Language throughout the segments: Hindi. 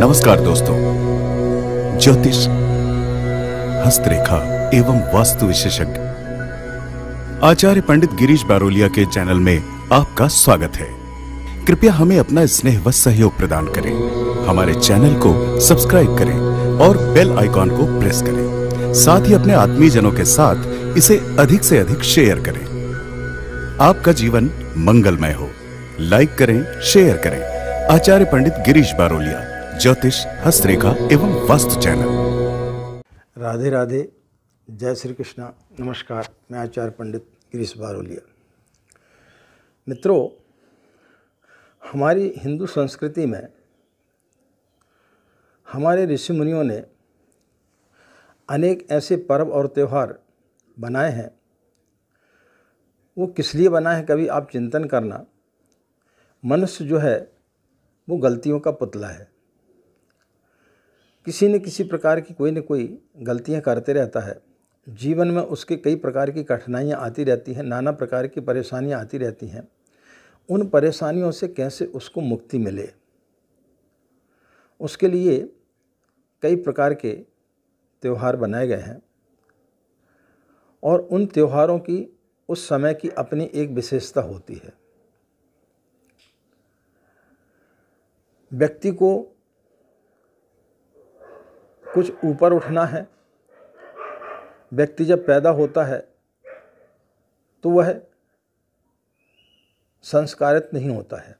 नमस्कार दोस्तों ज्योतिष हस्तरेखा एवं वास्तु विशेषज्ञ आचार्य पंडित गिरीश बारोलिया के चैनल में आपका स्वागत है कृपया हमें अपना स्नेह व सहयोग प्रदान करें हमारे चैनल को सब्सक्राइब करें और बेल आइकॉन को प्रेस करें साथ ही अपने आत्मीय जनों के साथ इसे अधिक से अधिक शेयर करें आपका जीवन मंगलमय हो लाइक करें शेयर करें आचार्य पंडित गिरीश बारोलिया ज्योतिष हस्तरेखा एवं वस्तु चैनल राधे राधे जय श्री कृष्णा नमस्कार मैं आचार्य पंडित गिरीश बारोलिया मित्रों हमारी हिंदू संस्कृति में हमारे ऋषि मुनियों ने अनेक ऐसे पर्व और त्यौहार बनाए हैं वो किस लिए बनाए हैं कभी आप चिंतन करना मनुष्य जो है वो गलतियों का पुतला है किसी न किसी प्रकार की कोई न कोई गलतियाँ करते रहता है जीवन में उसके कई प्रकार की कठिनाइयाँ आती रहती हैं नाना प्रकार की परेशानियाँ आती रहती हैं उन परेशानियों से कैसे उसको मुक्ति मिले उसके लिए कई प्रकार के त्यौहार बनाए गए हैं और उन त्यौहारों की उस समय की अपनी एक विशेषता होती है व्यक्ति को कुछ ऊपर उठना है व्यक्ति जब पैदा होता है तो वह संस्कारित नहीं होता है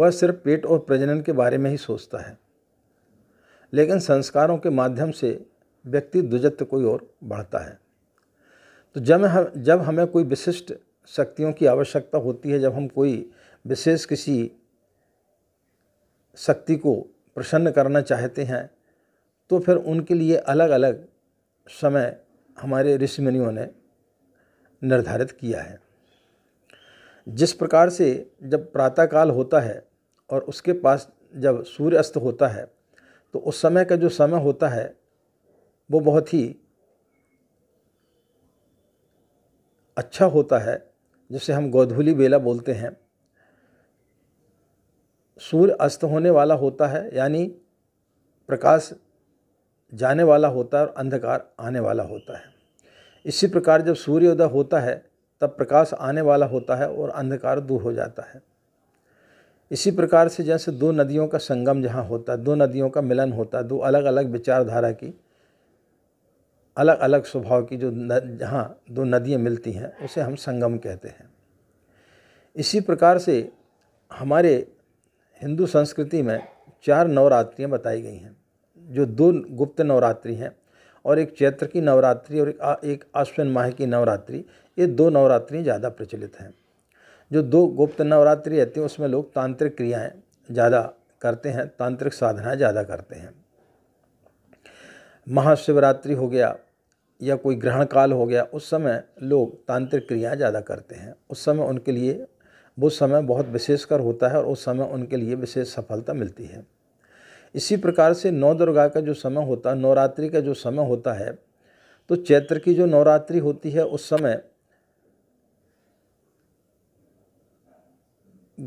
वह सिर्फ पेट और प्रजनन के बारे में ही सोचता है लेकिन संस्कारों के माध्यम से व्यक्ति द्विजत कोई और बढ़ता है तो जब हम जब हमें कोई विशिष्ट शक्तियों की आवश्यकता होती है जब हम कोई विशेष किसी शक्ति को प्रसन्न करना चाहते हैं तो फिर उनके लिए अलग अलग समय हमारे मुनियों ने निर्धारित किया है जिस प्रकार से जब प्रातःकाल होता है और उसके पास जब सूर्य अस्त होता है तो उस समय का जो समय होता है वो बहुत ही अच्छा होता है जिसे हम गोधूली बेला बोलते हैं सूर्य अस्त होने वाला होता है यानी प्रकाश जाने वाला होता है और अंधकार आने वाला होता है इसी प्रकार जब सूर्योदय होता है तब प्रकाश आने वाला होता है और अंधकार दूर हो जाता है इसी प्रकार से जैसे दो नदियों का संगम जहाँ होता है दो नदियों का मिलन होता है दो अलग अलग विचारधारा की अलग अलग स्वभाव की जो जहाँ दो नदियाँ मिलती हैं उसे हम संगम कहते हैं इसी प्रकार से हमारे हिंदू संस्कृति में चार नवरात्रियाँ बताई गई हैं जो दो गुप्त नवरात्रि हैं और एक चैत्र की नवरात्रि और एक अश्विन माह की नवरात्रि ये दो नवरात्रि ज़्यादा प्रचलित हैं जो दो गुप्त नवरात्रि रहती हैं उसमें लोग तांत्रिक क्रियाएं ज़्यादा करते हैं तांत्रिक साधनाएं ज़्यादा करते हैं महाशिवरात्रि हो गया या कोई ग्रहण काल हो गया उस समय लोग तांत्रिक क्रियाएं ज़्यादा करते हैं उस समय उनके लिए वो समय बहुत विशेषकर होता है और उस समय उनके लिए विशेष सफलता मिलती है इसी प्रकार से नौ दुर्गा का जो समय होता है नवरात्रि का जो समय होता है तो चैत्र की जो नवरात्रि होती है उस समय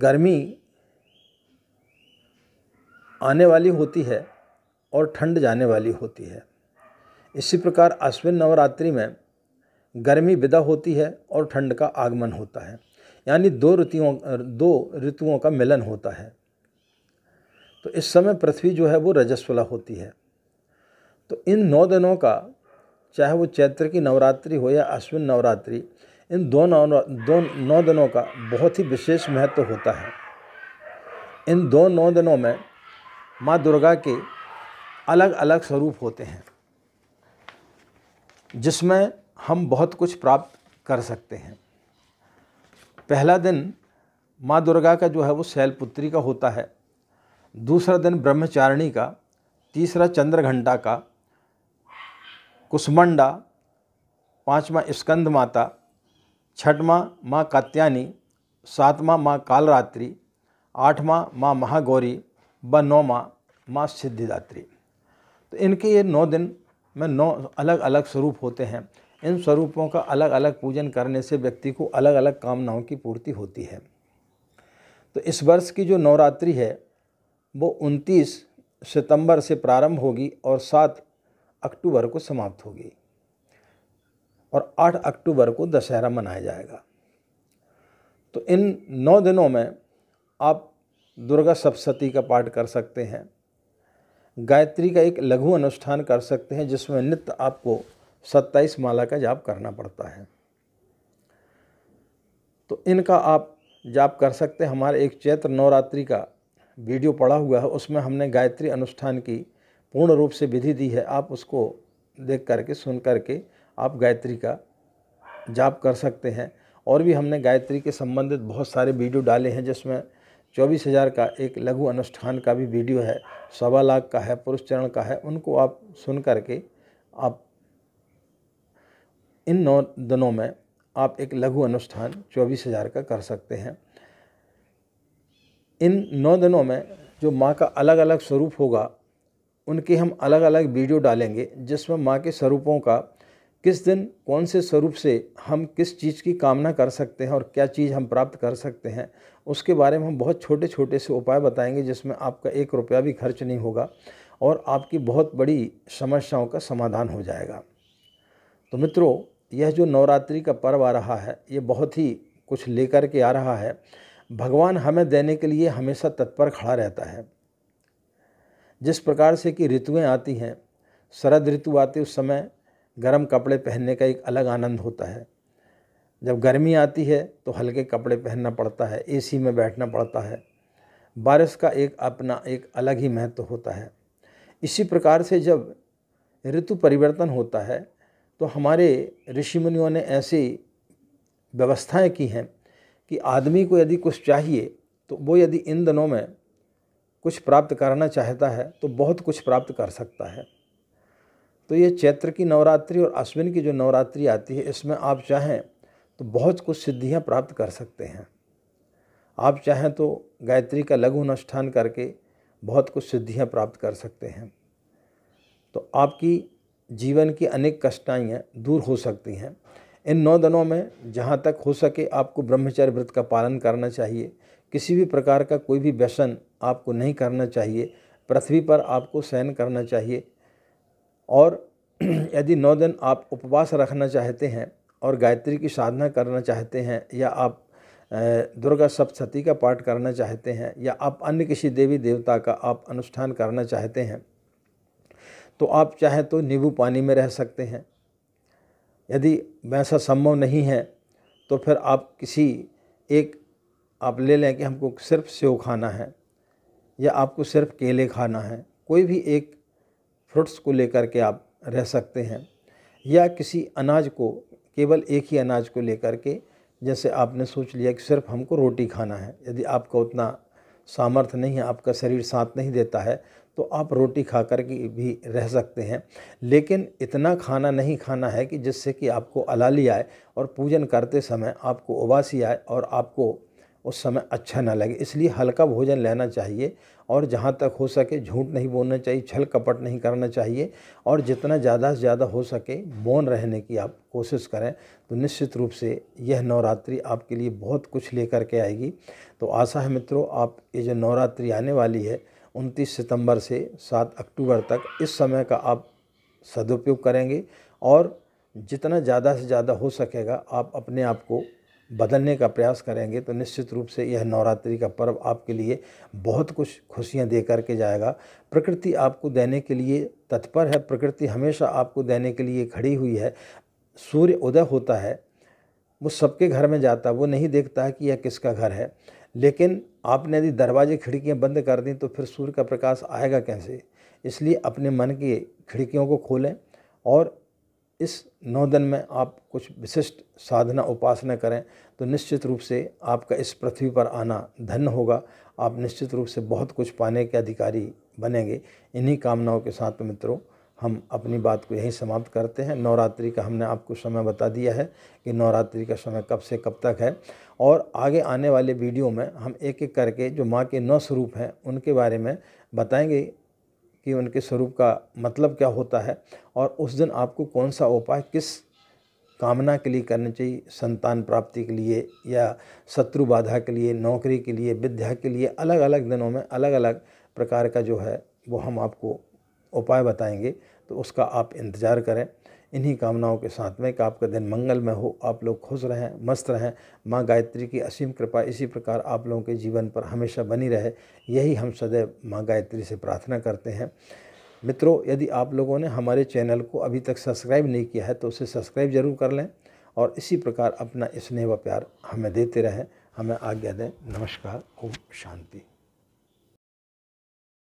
गर्मी आने वाली होती है और ठंड जाने वाली होती है इसी प्रकार अश्विन नवरात्रि में गर्मी विदा होती है और ठंड का आगमन होता है यानी दो ऋतुओं दो ऋतुओं का मिलन होता है तो इस समय पृथ्वी जो है वो रजस्वला होती है तो इन नौ दिनों का चाहे वो चैत्र की नवरात्रि हो या अश्विन नवरात्रि इन दो नौ दो नौ दिनों का बहुत ही विशेष महत्व तो होता है इन दो नौ दिनों में माँ दुर्गा के अलग अलग स्वरूप होते हैं जिसमें हम बहुत कुछ प्राप्त कर सकते हैं पहला दिन माँ दुर्गा का जो है वो शैलपुत्री का होता है दूसरा दिन ब्रह्मचारिणी का तीसरा चंद्रघंटा का कुष्मंडा पांचवा स्कंद माता छठवा माँ कात्यानी सातवा माँ कालरात्रि आठवा माँ महागौरी व नौवा माँ सिद्धिदात्री तो इनके ये नौ दिन में नौ अलग अलग स्वरूप होते हैं इन स्वरूपों का अलग अलग पूजन करने से व्यक्ति को अलग अलग कामनाओं की पूर्ति होती है तो इस वर्ष की जो नवरात्रि है वो 29 सितंबर से प्रारंभ होगी और 7 अक्टूबर को समाप्त होगी और 8 अक्टूबर को दशहरा मनाया जाएगा तो इन नौ दिनों में आप दुर्गा सप्तती का पाठ कर सकते हैं गायत्री का एक लघु अनुष्ठान कर सकते हैं जिसमें नित्य आपको सत्ताईस माला का जाप करना पड़ता है तो इनका आप जाप कर सकते हैं हमारे एक चैत्र नवरात्रि का वीडियो पड़ा हुआ है उसमें हमने गायत्री अनुष्ठान की पूर्ण रूप से विधि दी है आप उसको देख करके सुन करके आप गायत्री का जाप कर सकते हैं और भी हमने गायत्री के संबंधित बहुत सारे वीडियो डाले हैं जिसमें चौबीस हज़ार का एक लघु अनुष्ठान का भी वीडियो है सवा लाख का है पुरुष चरण का है उनको आप सुन करके आप इन नौ दिनों में आप एक लघु अनुष्ठान चौबीस हज़ार का कर सकते हैं इन नौ दिनों में जो माँ का अलग अलग स्वरूप होगा उनके हम अलग अलग वीडियो डालेंगे जिसमें माँ के स्वरूपों का किस दिन कौन से स्वरूप से हम किस चीज़ की कामना कर सकते हैं और क्या चीज़ हम प्राप्त कर सकते हैं उसके बारे में हम बहुत छोटे छोटे से उपाय बताएंगे जिसमें आपका एक रुपया भी खर्च नहीं होगा और आपकी बहुत बड़ी समस्याओं का समाधान हो जाएगा तो मित्रों यह जो नवरात्रि का पर्व आ रहा है ये बहुत ही कुछ लेकर के आ रहा है भगवान हमें देने के लिए हमेशा तत्पर खड़ा रहता है जिस प्रकार से कि ऋतुएं आती हैं शरद ऋतु आती उस समय गर्म कपड़े पहनने का एक अलग आनंद होता है जब गर्मी आती है तो हल्के कपड़े पहनना पड़ता है एसी में बैठना पड़ता है बारिश का एक अपना एक अलग ही महत्व होता है इसी प्रकार से जब ऋतु परिवर्तन होता है तो हमारे ऋषि मुनियों ने ऐसी व्यवस्थाएं की हैं कि आदमी को यदि कुछ चाहिए तो वो यदि इन दिनों में कुछ प्राप्त करना चाहता है तो बहुत कुछ प्राप्त कर सकता है तो ये चैत्र की नवरात्रि और अश्विन की जो नवरात्रि आती है इसमें आप चाहें तो बहुत कुछ सिद्धियां प्राप्त कर सकते हैं आप चाहें तो गायत्री का लघु अनुष्ठान करके बहुत कुछ सिद्धियां प्राप्त कर सकते हैं तो आपकी जीवन की अनेक कष्टाइयाँ दूर हो सकती हैं इन नौ दिनों में जहाँ तक हो सके आपको ब्रह्मचर्य व्रत का पालन करना चाहिए किसी भी प्रकार का कोई भी व्यसन आपको नहीं करना चाहिए पृथ्वी पर आपको सहन करना चाहिए और यदि नौ दिन आप उपवास रखना चाहते हैं और गायत्री की साधना करना चाहते हैं या आप दुर्गा सप्तशती का पाठ करना चाहते हैं या आप अन्य किसी देवी देवता का आप अनुष्ठान करना चाहते हैं तो आप चाहे तो नींबू पानी में रह सकते हैं यदि वैसा संभव नहीं है तो फिर आप किसी एक आप ले लें कि हमको सिर्फ सेव खाना है या आपको सिर्फ केले खाना है कोई भी एक फ्रूट्स को लेकर के आप रह सकते हैं या किसी अनाज को केवल एक ही अनाज को लेकर के जैसे आपने सोच लिया कि सिर्फ हमको रोटी खाना है यदि आपका उतना सामर्थ्य नहीं है आपका शरीर साथ नहीं देता है तो आप रोटी खा कर के भी रह सकते हैं लेकिन इतना खाना नहीं खाना है कि जिससे कि आपको अलाली आए और पूजन करते समय आपको उबासी आए और आपको उस समय अच्छा ना लगे इसलिए हल्का भोजन लेना चाहिए और जहाँ तक हो सके झूठ नहीं बोलना चाहिए छल कपट नहीं करना चाहिए और जितना ज़्यादा से ज़्यादा हो सके मौन रहने की आप कोशिश करें तो निश्चित रूप से यह नवरात्रि आपके लिए बहुत कुछ लेकर के आएगी तो आशा है मित्रों आप ये जो नवरात्रि आने वाली है उनतीस सितंबर से सात अक्टूबर तक इस समय का आप सदुपयोग करेंगे और जितना ज़्यादा से ज़्यादा हो सकेगा आप अपने आप को बदलने का प्रयास करेंगे तो निश्चित रूप से यह नवरात्रि का पर्व आपके लिए बहुत कुछ खुशियां दे करके जाएगा प्रकृति आपको देने के लिए तत्पर है प्रकृति हमेशा आपको देने के लिए खड़ी हुई है सूर्य उदय होता है वो सबके घर में जाता है वो नहीं देखता है कि यह किसका घर है लेकिन आपने यदि दरवाजे खिड़कियाँ बंद कर दी तो फिर सूर्य का प्रकाश आएगा कैसे इसलिए अपने मन की खिड़कियों को खोलें और इस नौ दिन में आप कुछ विशिष्ट साधना उपासना करें तो निश्चित रूप से आपका इस पृथ्वी पर आना धन होगा आप निश्चित रूप से बहुत कुछ पाने के अधिकारी बनेंगे इन्हीं कामनाओं के साथ मित्रों हम अपनी बात को यहीं समाप्त करते हैं नवरात्रि का हमने आपको समय बता दिया है कि नवरात्रि का समय कब से कब तक है और आगे आने वाले वीडियो में हम एक एक करके जो माँ के नौ स्वरूप हैं उनके बारे में बताएंगे कि उनके स्वरूप का मतलब क्या होता है और उस दिन आपको कौन सा उपाय किस कामना के लिए करना चाहिए संतान प्राप्ति के लिए या शत्रु बाधा के लिए नौकरी के लिए विद्या के लिए अलग अलग दिनों में अलग अलग प्रकार का जो है वो हम आपको उपाय बताएंगे तो उसका आप इंतज़ार करें इन्हीं कामनाओं के साथ में कि आपका दिन मंगलमय हो आप लोग खुश रहें मस्त रहें माँ गायत्री की असीम कृपा इसी प्रकार आप लोगों के जीवन पर हमेशा बनी रहे यही हम सदैव माँ गायत्री से प्रार्थना करते हैं मित्रों यदि आप लोगों ने हमारे चैनल को अभी तक सब्सक्राइब नहीं किया है तो उसे सब्सक्राइब ज़रूर कर लें और इसी प्रकार अपना स्नेह व प्यार हमें देते रहें हमें आज्ञा दें नमस्कार ओम शांति